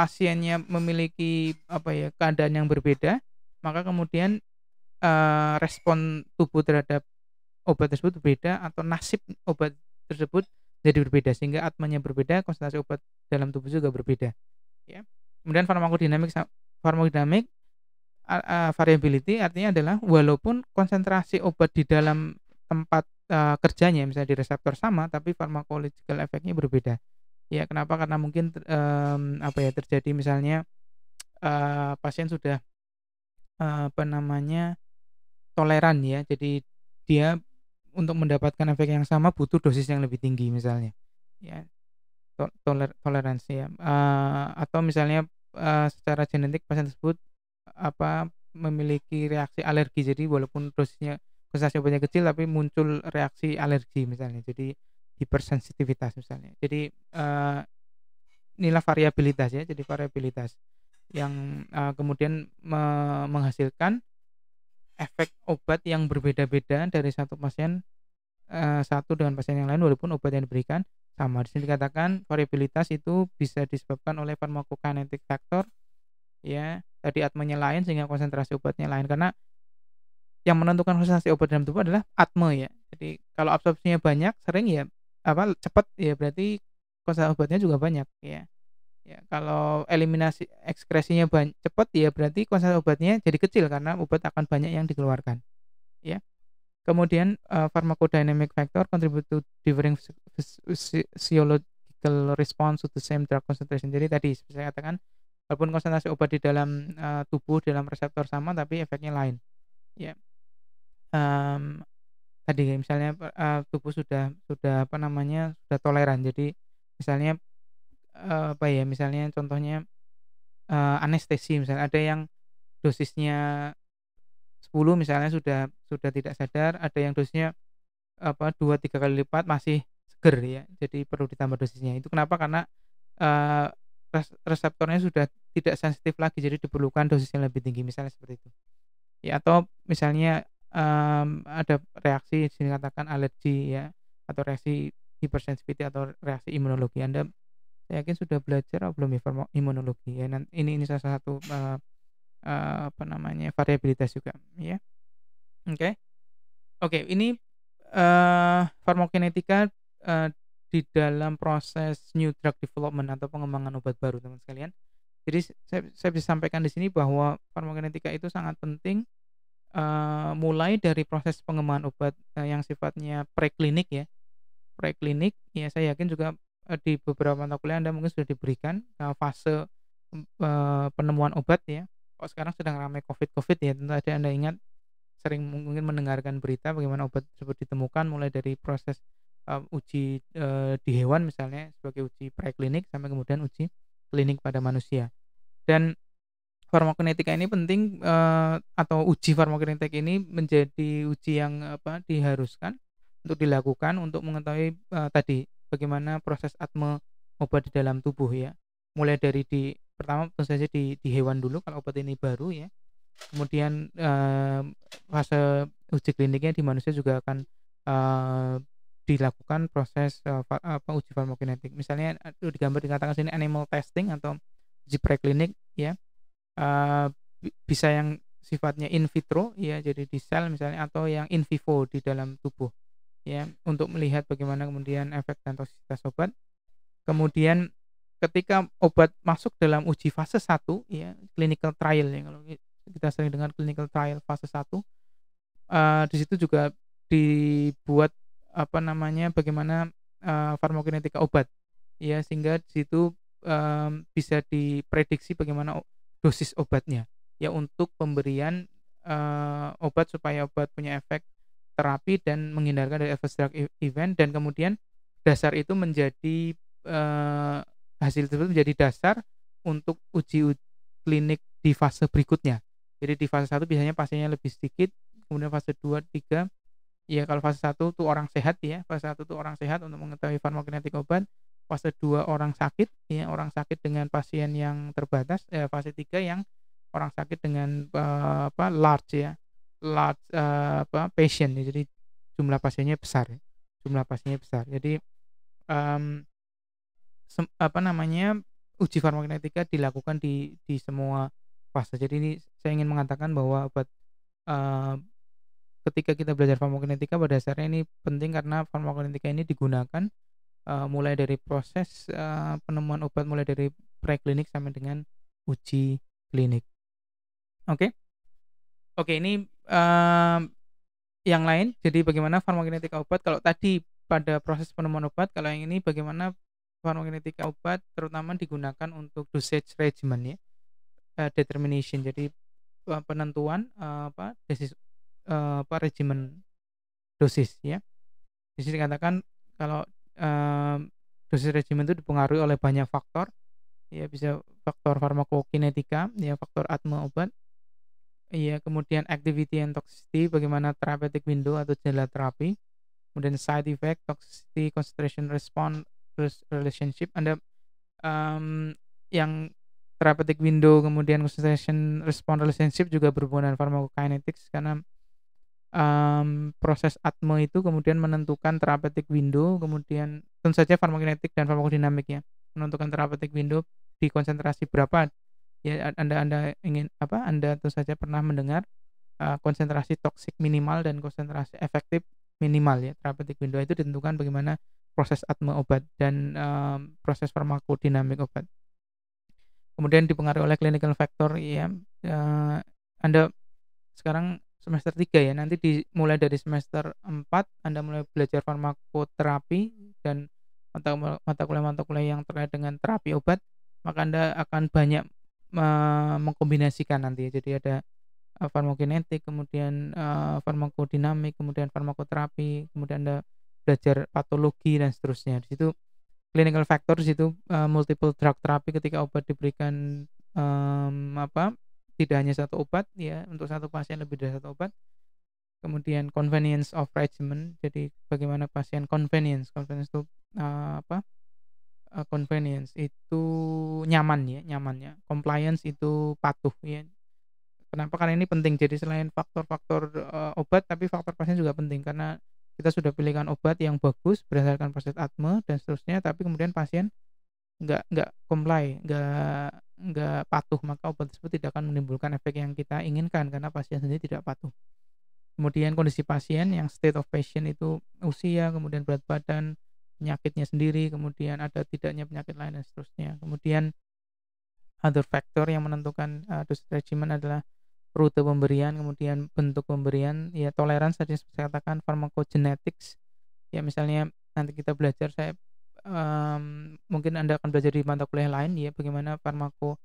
pasiennya memiliki apa ya keadaan yang berbeda maka kemudian uh, respon tubuh terhadap obat tersebut berbeda atau nasib obat tersebut jadi berbeda sehingga atmanya berbeda konsentrasi obat dalam tubuh juga berbeda ya kemudian farmakodinamik farmakodinamik uh, variability artinya adalah walaupun konsentrasi obat di dalam tempat uh, kerjanya misalnya di reseptor sama tapi pharmacological efeknya berbeda ya kenapa karena mungkin um, apa ya terjadi misalnya uh, pasien sudah uh, apa namanya toleran ya jadi dia untuk mendapatkan efek yang sama butuh dosis yang lebih tinggi misalnya ya toler toleransi ya uh, atau misalnya uh, secara genetik pasien tersebut apa memiliki reaksi alergi jadi walaupun dosisnya konsentrasi obatnya kecil tapi muncul reaksi alergi misalnya jadi hipersensitivitas misalnya. Jadi uh, inilah variabilitas ya. Jadi variabilitas yang uh, kemudian me menghasilkan efek obat yang berbeda-beda dari satu pasien uh, satu dengan pasien yang lain walaupun obat yang diberikan sama. Di sini dikatakan variabilitas itu bisa disebabkan oleh farmakokinetik faktor ya tadi atmenya lain sehingga konsentrasi obatnya lain karena yang menentukan konsentrasi obat dalam tubuh adalah atme ya. Jadi kalau absorpsinya banyak sering ya apa cepat ya berarti kosa obatnya juga banyak ya ya kalau eliminasi ekskresinya banyak cepat ya berarti kosa obatnya jadi kecil karena obat akan banyak yang dikeluarkan ya kemudian uh, pharmacodynamic factor contribute to differing physiological response to the same drug concentration jadi tadi saya katakan walaupun konsentrasi obat di dalam uh, tubuh dalam reseptor sama tapi efeknya lain ya um, tadi misalnya uh, tubuh sudah sudah apa namanya sudah toleran jadi misalnya uh, apa ya misalnya contohnya uh, anestesi misalnya ada yang dosisnya 10 misalnya sudah sudah tidak sadar ada yang dosisnya apa dua tiga kali lipat masih seger ya jadi perlu ditambah dosisnya itu kenapa karena uh, reseptornya sudah tidak sensitif lagi jadi diperlukan dosis yang lebih tinggi misalnya seperti itu ya atau misalnya um, ada reaksi sini katakan alergi ya atau reaksi hypersensitivity atau reaksi imunologi Anda saya yakin sudah belajar atau belum imunologi ya ini ini salah satu uh, uh, apa namanya variabilitas juga ya oke okay. oke okay, ini uh, farmakokinetika uh, di dalam proses new drug development atau pengembangan obat baru teman sekalian jadi saya, saya bisa sampaikan di sini bahwa farmakokinetika itu sangat penting uh, mulai dari proses pengembangan obat uh, yang sifatnya preklinik ya preklinik ya saya yakin juga uh, di beberapa mata kuliah anda mungkin sudah diberikan uh, fase uh, penemuan obat ya oh, sekarang sedang ramai covid covid ya tentu saja anda ingat sering mungkin mendengarkan berita bagaimana obat tersebut ditemukan mulai dari proses uh, uji uh, di hewan misalnya sebagai uji preklinik sampai kemudian uji klinik pada manusia dan farmakokinetika ini penting uh, atau uji farmakokinetik ini menjadi uji yang apa diharuskan untuk dilakukan untuk mengetahui uh, tadi bagaimana proses atme obat di dalam tubuh ya. Mulai dari di pertama tentu saja di, di hewan dulu kalau obat ini baru ya. Kemudian uh, fase uji kliniknya di manusia juga akan uh, dilakukan proses uh, far, apa uji farmakokinetik. Misalnya itu digambar dikatakan sini animal testing atau uji preklinik ya uh, bisa yang sifatnya in vitro ya jadi di sel misalnya atau yang in vivo di dalam tubuh ya untuk melihat bagaimana kemudian efek dan toksisitas obat. Kemudian ketika obat masuk dalam uji fase 1 ya clinical trial ya kalau kita sering dengar clinical trial fase 1 uh, eh, di situ juga dibuat apa namanya bagaimana uh, farmakokinetika obat ya sehingga di situ um, bisa diprediksi bagaimana dosis obatnya ya untuk pemberian uh, obat supaya obat punya efek terapi dan menghindarkan dari adverse drug e-, event dan kemudian dasar itu menjadi uh, hasil tersebut menjadi dasar untuk uji klinik di fase berikutnya. Jadi di fase satu biasanya pasiennya lebih sedikit, kemudian fase 2, 3 ya kalau fase satu itu orang sehat ya, fase satu itu orang sehat untuk mengetahui farmakokinetik obat, fase 2 orang sakit ya orang sakit dengan pasien yang terbatas eh, fase 3 yang orang sakit dengan uh, apa large ya large uh, apa patient ya. jadi jumlah pasiennya besar ya. jumlah pasiennya besar jadi um, sem, apa namanya uji farmakokinetika dilakukan di di semua fase jadi ini saya ingin mengatakan bahwa obat uh, ketika kita belajar farmakokinetika pada dasarnya ini penting karena farmakokinetika ini digunakan uh, mulai dari proses uh, penemuan obat mulai dari preklinik sampai dengan uji klinik. Oke. Okay? Oke, okay, ini uh, yang lain. Jadi bagaimana farmakogenetika obat kalau tadi pada proses penemuan obat, kalau yang ini bagaimana farmakogenetika obat terutama digunakan untuk dosage regimen ya. Uh, determination. Jadi penentuan uh, apa dosis uh, apa regimen dosis ya. Di sini dikatakan kalau um, dosis regimen itu dipengaruhi oleh banyak faktor ya bisa faktor farmakokinetika ya faktor atma obat ya kemudian activity and toxicity bagaimana therapeutic window atau jendela terapi kemudian side effect toxicity concentration response relationship anda um, mmm, yang therapeutic window kemudian concentration response relationship juga berhubungan dengan pharmacokinetics karena um, proses atmo itu kemudian menentukan therapeutic window, kemudian tentu saja farmakokinetik dan farmakodinamik ya, menentukan therapeutic window di konsentrasi berapa. Ya Anda Anda ingin apa? Anda tentu saja pernah mendengar uh, konsentrasi toksik minimal dan konsentrasi efektif minimal ya. Therapeutic window itu ditentukan bagaimana proses atmo obat dan um, proses farmakodinamik obat. Kemudian dipengaruhi oleh clinical factor ya. Uh, anda sekarang semester 3 ya nanti dimulai dari semester 4 Anda mulai belajar farmakoterapi dan mata mata kuliah mata kuliah yang terkait dengan terapi obat maka Anda akan banyak mengkombinasikan nanti jadi ada eh, farmakogenetik kemudian eh, farmakodinamik kemudian farmakoterapi kemudian Anda belajar patologi dan seterusnya di situ clinical factors itu eh, multiple drug therapy ketika obat diberikan um, apa tidak hanya satu obat ya untuk satu pasien lebih dari satu obat kemudian convenience of regimen jadi bagaimana pasien convenience convenience itu uh, apa uh, convenience itu nyaman ya nyamannya compliance itu patuh ya kenapa karena ini penting jadi selain faktor-faktor uh, obat tapi faktor pasien juga penting karena kita sudah pilihkan obat yang bagus berdasarkan proses atme dan seterusnya tapi kemudian pasien nggak nggak comply nggak nggak patuh maka obat tersebut tidak akan menimbulkan efek yang kita inginkan karena pasien sendiri tidak patuh kemudian kondisi pasien yang state of patient itu usia kemudian berat badan penyakitnya sendiri kemudian ada tidaknya penyakit lain dan seterusnya kemudian other factor yang menentukan uh, dosis regimen adalah rute pemberian kemudian bentuk pemberian ya toleransi tadi saya katakan pharmacogenetics ya misalnya nanti kita belajar saya um, mungkin Anda akan belajar di mata kuliah lain ya bagaimana farmako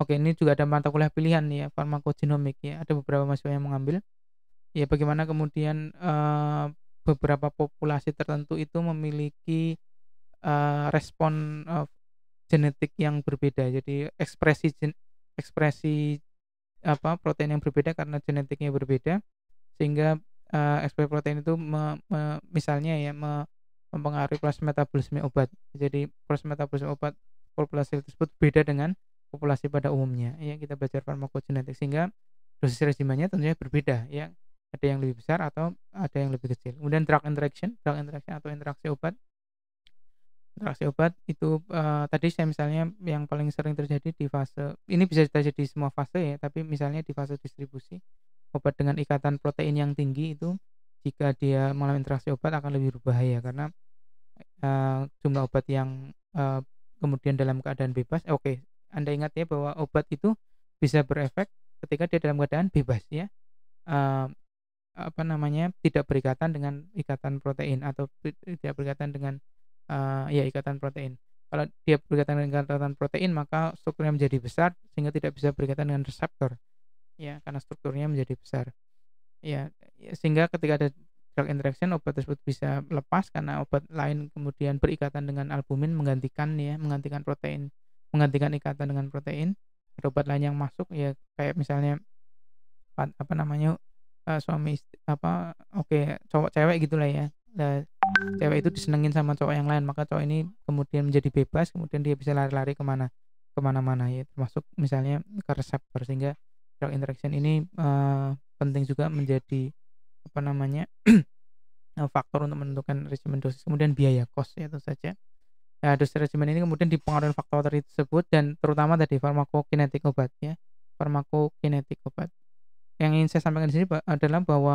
Oke, ini juga ada mata kuliah pilihan ya, farmakogenomik ya. Ada beberapa mahasiswa yang mengambil. Ya, bagaimana kemudian uh, beberapa populasi tertentu itu memiliki uh, respon uh, genetik yang berbeda. Jadi ekspresi gen, ekspresi apa protein yang berbeda karena genetiknya berbeda sehingga uh, ekspresi protein itu me, me, misalnya ya me, mempengaruhi proses metabolisme obat. Jadi proses metabolisme obat populasi tersebut beda dengan populasi pada umumnya. Ya, kita belajar farmakogenetik sehingga dosis regimennya tentunya berbeda. Ya, ada yang lebih besar atau ada yang lebih kecil. Kemudian drug interaction, drug interaction atau interaksi obat. Interaksi obat itu uh, tadi saya misalnya yang paling sering terjadi di fase ini bisa terjadi di semua fase ya, tapi misalnya di fase distribusi obat dengan ikatan protein yang tinggi itu jika dia mengalami interaksi obat akan lebih berbahaya karena uh, jumlah obat yang uh, kemudian dalam keadaan bebas eh, oke okay, anda ingat ya bahwa obat itu bisa berefek ketika dia dalam keadaan bebas ya uh, apa namanya tidak berikatan dengan ikatan protein atau tidak berikatan dengan uh, ya ikatan protein kalau dia berikatan dengan ikatan protein maka strukturnya menjadi besar sehingga tidak bisa berikatan dengan reseptor ya karena strukturnya menjadi besar ya, ya sehingga ketika ada drug interaction obat tersebut bisa lepas karena obat lain kemudian berikatan dengan albumin menggantikan ya menggantikan protein menggantikan ikatan dengan protein ada obat lain yang masuk ya kayak misalnya apa namanya uh, suami istri, apa oke okay, cowok cewek gitulah ya nah, cewek itu disenengin sama cowok yang lain maka cowok ini kemudian menjadi bebas kemudian dia bisa lari-lari kemana kemana-mana ya termasuk misalnya ke reseptor sehingga drug interaction ini uh, penting juga menjadi apa namanya [clears throat] eh, faktor untuk menentukan regimen dosis kemudian biaya kos ya itu saja nah, dosis regimen ini kemudian dipengaruhi faktor tersebut dan terutama tadi farmakokinetik obat ya farmakokinetik obat yang ingin saya sampaikan di sini adalah bahwa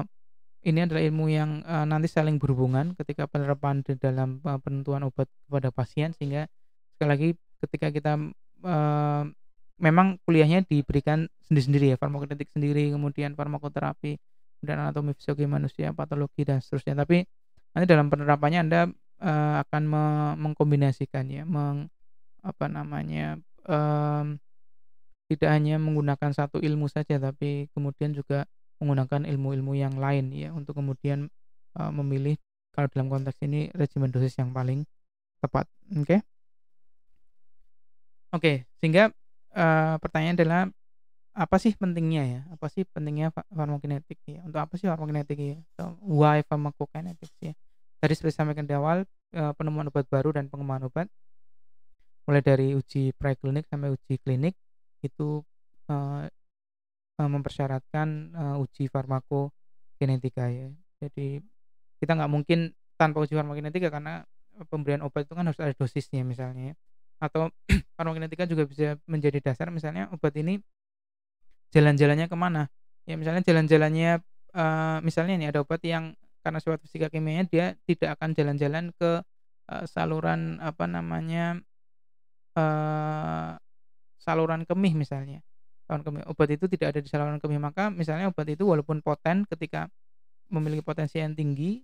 ini adalah ilmu yang uh, nanti saling berhubungan ketika penerapan di dalam uh, penentuan obat kepada pasien sehingga sekali lagi ketika kita uh, memang kuliahnya diberikan sendiri-sendiri ya farmakokinetik sendiri kemudian farmakoterapi dan anatomi fisiologi manusia, patologi dan seterusnya. Tapi nanti dalam penerapannya Anda e, akan me mengkombinasikan ya, meng apa namanya E, tidak hanya menggunakan satu ilmu saja, tapi kemudian juga menggunakan ilmu-ilmu yang lain ya untuk kemudian e, memilih kalau dalam konteks ini regimen dosis yang paling tepat. Oke. Okay? Oke, okay, sehingga uh, pertanyaan adalah apa sih pentingnya ya apa sih pentingnya farmakokinetik ya untuk apa sih farmakokinetik ya why farmakokinetik ya tadi seperti sampaikan di awal eh, penemuan obat baru dan pengembangan obat mulai dari uji preklinik sampai uji klinik itu uh, mempersyaratkan uh, uji farmakokinetika ya jadi kita nggak mungkin tanpa uji farmakokinetika ya, karena pemberian obat itu kan harus ada dosisnya misalnya ya. atau [clears throat] farmakokinetika juga bisa menjadi dasar misalnya obat ini jalan-jalannya kemana ya misalnya jalan-jalannya uh, misalnya nih ada obat yang karena sifat fisika kimianya dia tidak akan jalan-jalan ke uh, saluran apa namanya uh, saluran kemih misalnya saluran kemih obat itu tidak ada di saluran kemih maka misalnya obat itu walaupun poten ketika memiliki potensi yang tinggi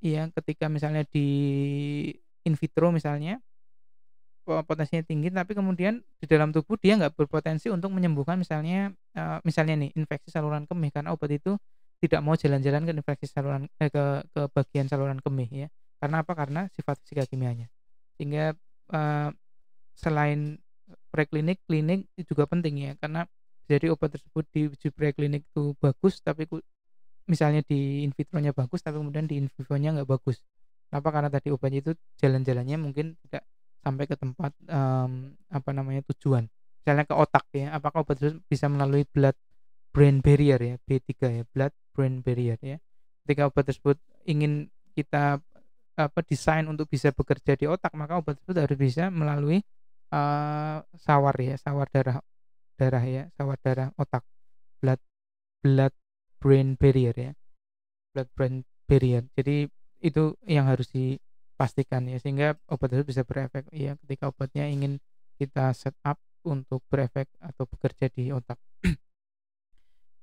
ya ketika misalnya di in vitro misalnya potensinya tinggi tapi kemudian di dalam tubuh dia nggak berpotensi untuk menyembuhkan misalnya eh, misalnya nih infeksi saluran kemih karena obat itu tidak mau jalan-jalan ke infeksi saluran eh, ke ke bagian saluran kemih ya karena apa karena sifat fisika kimianya sehingga uh, selain preklinik klinik juga penting ya karena jadi obat tersebut di uji preklinik itu bagus tapi misalnya di in vitro-nya bagus tapi kemudian di in vivo-nya nggak bagus kenapa karena tadi obatnya itu jalan-jalannya mungkin tidak sampai ke tempat um, apa namanya tujuan misalnya ke otak ya apakah obat tersebut bisa melalui blood brain barrier ya B3 ya blood brain barrier ya ketika obat tersebut ingin kita apa desain untuk bisa bekerja di otak maka obat tersebut harus bisa melalui uh, sawar ya sawar darah darah ya sawar darah otak blood blood brain barrier ya blood brain barrier jadi itu yang harus di pastikan ya sehingga obat tersebut bisa berefek ya ketika obatnya ingin kita set up untuk berefek atau bekerja di otak. [clears throat]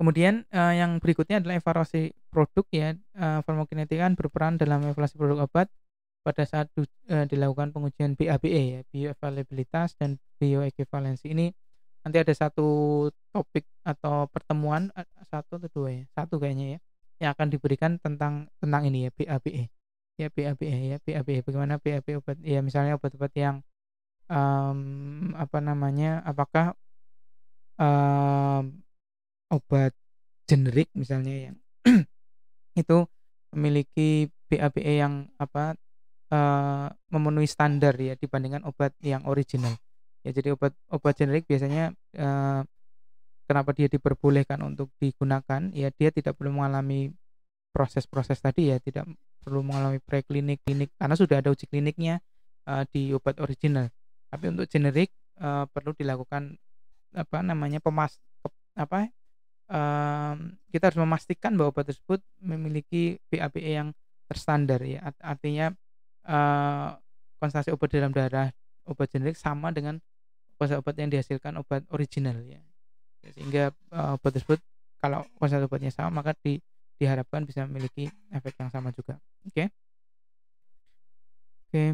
Kemudian uh, yang berikutnya adalah evaluasi produk ya. Uh, farmakokinetika kan berperan dalam evaluasi produk obat pada saat uh, dilakukan pengujian BABE ya, bioavailabilitas dan bioequivalensi. Ini nanti ada satu topik atau pertemuan satu atau dua ya, satu kayaknya ya yang akan diberikan tentang tentang ini ya BABE ya PAB ya, ya PAB bagaimana PAB obat ya misalnya obat-obat yang um, apa namanya apakah um, obat generik misalnya yang [clears throat] itu memiliki PAB e yang apa uh, memenuhi standar ya dibandingkan obat yang original ya jadi obat obat generik biasanya uh, kenapa dia diperbolehkan untuk digunakan ya dia tidak perlu mengalami proses-proses tadi ya tidak perlu mengalami preklinik klinik karena sudah ada uji kliniknya uh, di obat original. Tapi untuk generik uh, perlu dilakukan apa namanya pemas apa uh, kita harus memastikan bahwa obat tersebut memiliki BAPE yang terstandar ya Art artinya uh, konsentrasi obat dalam darah obat generik sama dengan konsentrasi obat yang dihasilkan obat original ya sehingga uh, obat tersebut kalau konsentrasi obatnya sama maka di diharapkan bisa memiliki efek yang sama juga. Oke. Okay? Oke. Okay.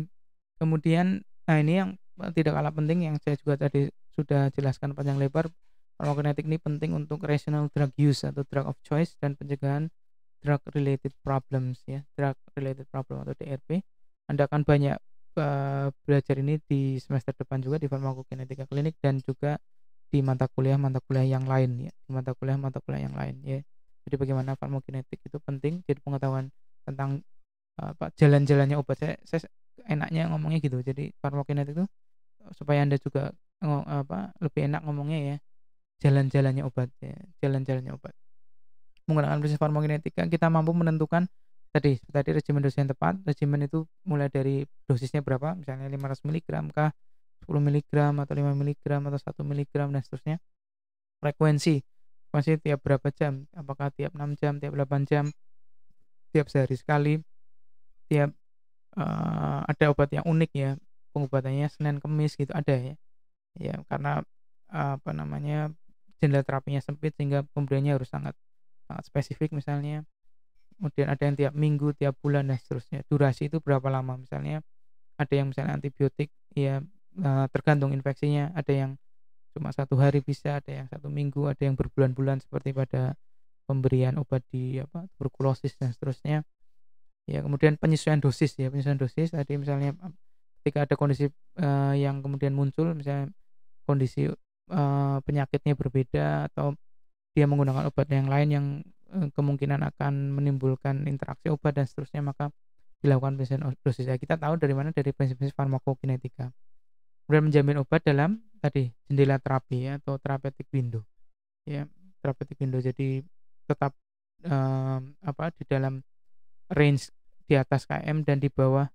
Kemudian nah ini yang tidak kalah penting yang saya juga tadi sudah jelaskan panjang lebar farmakokinetik ini penting untuk rational drug use atau drug of choice dan pencegahan drug related problems ya, drug related problem atau DRP. Anda akan banyak uh, belajar ini di semester depan juga di farmakokinetika klinik dan juga di mata kuliah mata kuliah yang lain ya, di mata kuliah mata kuliah yang lain ya jadi bagaimana farmakokinetik itu penting jadi pengetahuan tentang eh, apa jalan-jalannya obat saya, saya enaknya ngomongnya gitu jadi farmakokinetik itu eh, supaya anda juga apa lebih enak ngomongnya ya jalan-jalannya obat ya jalan-jalannya obat menggunakan proses farmakokinetika kan kita mampu menentukan tadi tadi regimen dosis yang tepat regimen itu mulai dari dosisnya berapa misalnya 500 mg kah 10 mg atau 5 mg atau 1 mg dan seterusnya frekuensi masih tiap berapa jam apakah tiap 6 jam tiap 8 jam tiap sehari sekali tiap uh, ada obat yang unik ya pengobatannya Senin Kemis gitu ada ya ya karena uh, apa namanya jendela terapinya sempit sehingga pemberiannya harus sangat sangat spesifik misalnya kemudian ada yang tiap minggu tiap bulan dan seterusnya durasi itu berapa lama misalnya ada yang misalnya antibiotik ya eh, tergantung infeksinya ada yang cuma satu hari bisa ada yang satu minggu ada yang berbulan-bulan seperti pada pemberian obat di apa tuberkulosis dan seterusnya ya kemudian penyesuaian dosis ya penyesuaian dosis tadi misalnya ketika ada kondisi uh, yang kemudian muncul misalnya kondisi uh, penyakitnya berbeda atau dia menggunakan obat yang lain yang eh, kemungkinan akan menimbulkan interaksi obat dan seterusnya maka dilakukan penyesuaian dosis ya kita tahu dari mana dari prinsip-prinsip farmakokinetika kemudian menjamin obat dalam tadi jendela terapi ya, atau terapeutik window ya terapeutik window jadi tetap um, apa di dalam range di atas KM dan di bawah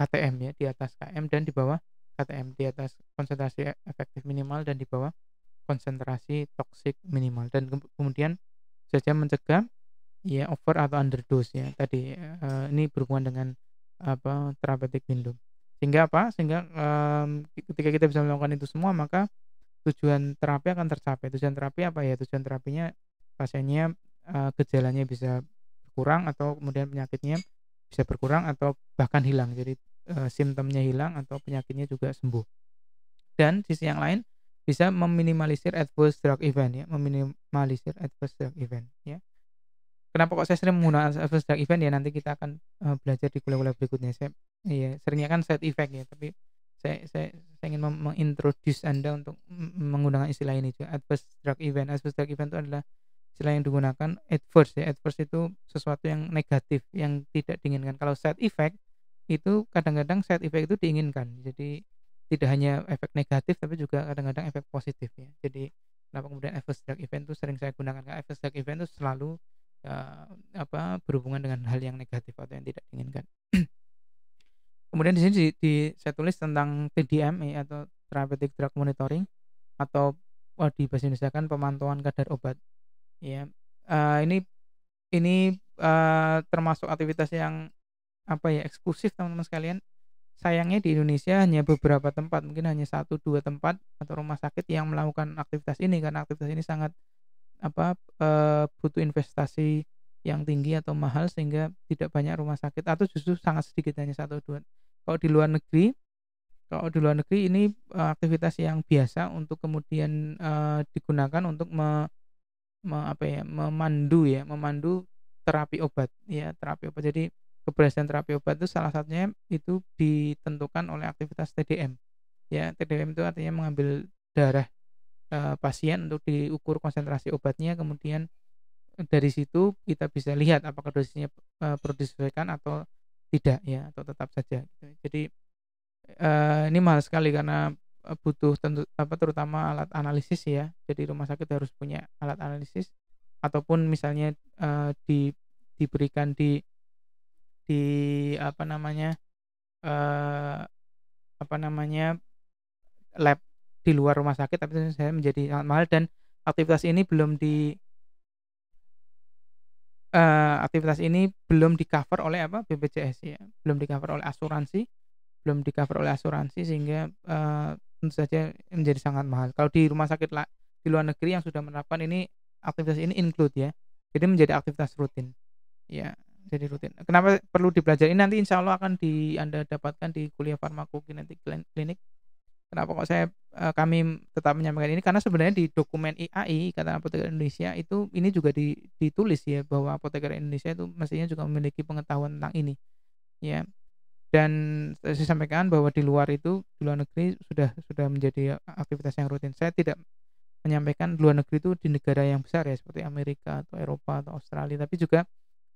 KTM ya di atas KM dan di bawah KTM di atas konsentrasi efektif minimal dan di bawah konsentrasi toksik minimal dan ke kemudian saja mencegah ya over atau underdose ya tadi uh, ini berhubungan dengan apa terapeutik window sehingga apa sehingga um, ketika kita bisa melakukan itu semua maka tujuan terapi akan tercapai tujuan terapi apa ya tujuan terapinya pasiennya uh, gejalanya bisa berkurang atau kemudian penyakitnya bisa berkurang atau bahkan hilang jadi uh, simptomnya hilang atau penyakitnya juga sembuh dan sisi yang lain bisa meminimalisir adverse drug event ya meminimalisir adverse drug event ya kenapa kok saya sering menggunakan adverse drug event ya nanti kita akan uh, belajar di kuliah-kuliah berikutnya saya iya seringnya kan side effect ya tapi saya saya, saya ingin mengintroduce anda untuk menggunakan istilah ini juga adverse drug event adverse drug event itu adalah istilah yang digunakan adverse ya adverse itu sesuatu yang negatif yang tidak diinginkan kalau side effect itu kadang-kadang side effect itu diinginkan jadi tidak hanya efek negatif tapi juga kadang-kadang efek positif ya jadi kenapa kemudian adverse drug event itu sering saya gunakan karena adverse drug event itu selalu uh, apa berhubungan dengan hal yang negatif atau yang tidak diinginkan. [clears throat] Kemudian di sini di, di, saya tulis tentang TDM eh, atau therapeutic drug monitoring atau oh, eh, di bahasa Indonesia kan pemantauan kadar obat. Ya, uh, ini ini uh, termasuk aktivitas yang apa ya eksklusif teman-teman sekalian. Sayangnya di Indonesia hanya beberapa tempat, mungkin hanya satu dua tempat atau rumah sakit yang melakukan aktivitas ini karena aktivitas ini sangat apa uh, butuh investasi yang tinggi atau mahal sehingga tidak banyak rumah sakit atau justru sangat sedikit hanya satu dua. Kalau di luar negeri, kalau di luar negeri ini uh, aktivitas yang biasa untuk kemudian uh, digunakan untuk me, me, apa ya memandu ya memandu terapi obat ya terapi obat. Jadi keberhasilan terapi obat itu salah satunya itu ditentukan oleh aktivitas TDM. Ya, TDM itu artinya mengambil darah Eh, pasien untuk diukur konsentrasi obatnya kemudian eh, dari situ kita bisa lihat apakah dosisnya eh, perlu disesuaikan atau tidak ya atau tetap saja gitu. jadi ini mahal sekali karena butuh tentu apa terutama alat analisis ya jadi rumah sakit harus punya alat analisis ataupun misalnya di diberikan di di apa namanya apa namanya lab di luar rumah sakit tapi saya menjadi sangat mahal dan aktivitas ini belum di uh, aktivitas ini belum di cover oleh apa BPJS ya belum di cover oleh asuransi belum di cover oleh asuransi sehingga uh, tentu saja menjadi sangat mahal kalau di rumah sakit lah di luar negeri yang sudah menerapkan ini aktivitas ini include ya jadi menjadi aktivitas rutin ya jadi rutin kenapa perlu dipelajari nanti insya Allah akan di anda dapatkan di kuliah farmakokinetik klinik Kenapa kok saya eh, kami tetap menyampaikan ini karena sebenarnya di dokumen IAI kata apoteker Indonesia itu ini juga di, ditulis ya bahwa apoteker Indonesia itu mestinya juga memiliki pengetahuan tentang ini ya dan saya sampaikan bahwa di luar itu di luar negeri sudah sudah menjadi aktivitas yang rutin saya tidak menyampaikan di luar negeri itu di negara yang besar ya seperti Amerika atau Eropa atau Australia tapi juga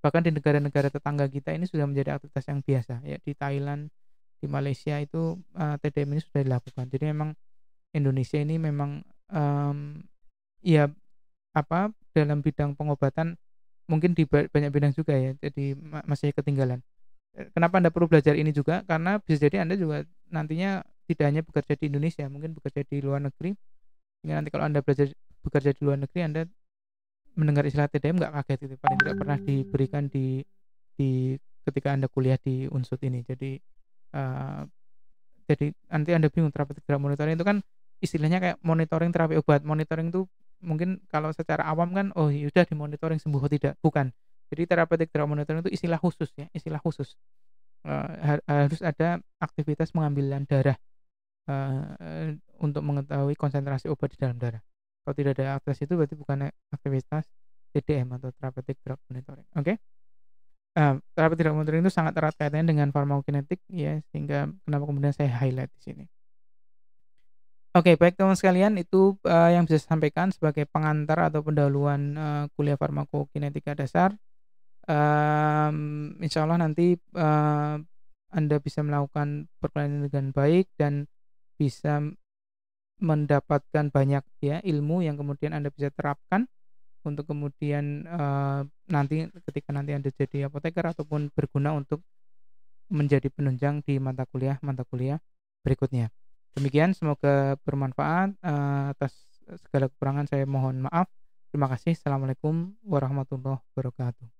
bahkan di negara-negara tetangga kita ini sudah menjadi aktivitas yang biasa ya di Thailand di Malaysia itu uh, eh, TDM ini sudah dilakukan. Jadi memang Indonesia ini memang um, ya apa dalam bidang pengobatan mungkin di banyak bidang juga ya. Jadi masih ketinggalan. Eh, kenapa Anda perlu belajar ini juga? Karena bisa jadi Anda juga nantinya tidak hanya bekerja di Indonesia, mungkin bekerja di luar negeri. Sehingga nanti kalau Anda belajar bekerja di luar negeri, Anda mendengar istilah TDM nggak kaget itu Paling tidak pernah diberikan di di ketika Anda kuliah di unsur ini. Jadi uh, jadi nanti anda bingung terapi gerak monitoring itu kan istilahnya kayak monitoring terapi obat monitoring itu mungkin kalau secara awam kan oh yaudah dimonitoring sembuh atau tidak bukan jadi terapeutik drug monitoring itu istilah khusus ya istilah khusus uh, harus ada aktivitas pengambilan darah uh, untuk mengetahui konsentrasi obat di dalam darah kalau tidak ada aktivitas itu berarti bukan aktivitas TDM atau terapi drug monitoring oke okay? uh, nah, terapi tidak monitoring itu sangat erat kaitannya dengan farmakokinetik ya sehingga kenapa kemudian saya highlight di sini. Oke, okay, baik teman sekalian, itu uh, yang bisa saya sampaikan sebagai pengantar atau pendahuluan uh, kuliah farmakokinetika dasar. Um, insya Allah nanti uh, Anda bisa melakukan perkuliahan dengan baik dan bisa mendapatkan banyak ya ilmu yang kemudian Anda bisa terapkan untuk kemudian uh, nanti ketika nanti Anda jadi apoteker ataupun berguna untuk menjadi penunjang di mata kuliah mata kuliah berikutnya. Demikian semoga bermanfaat uh, atas segala kekurangan saya mohon maaf. Terima kasih. Assalamualaikum warahmatullahi wabarakatuh.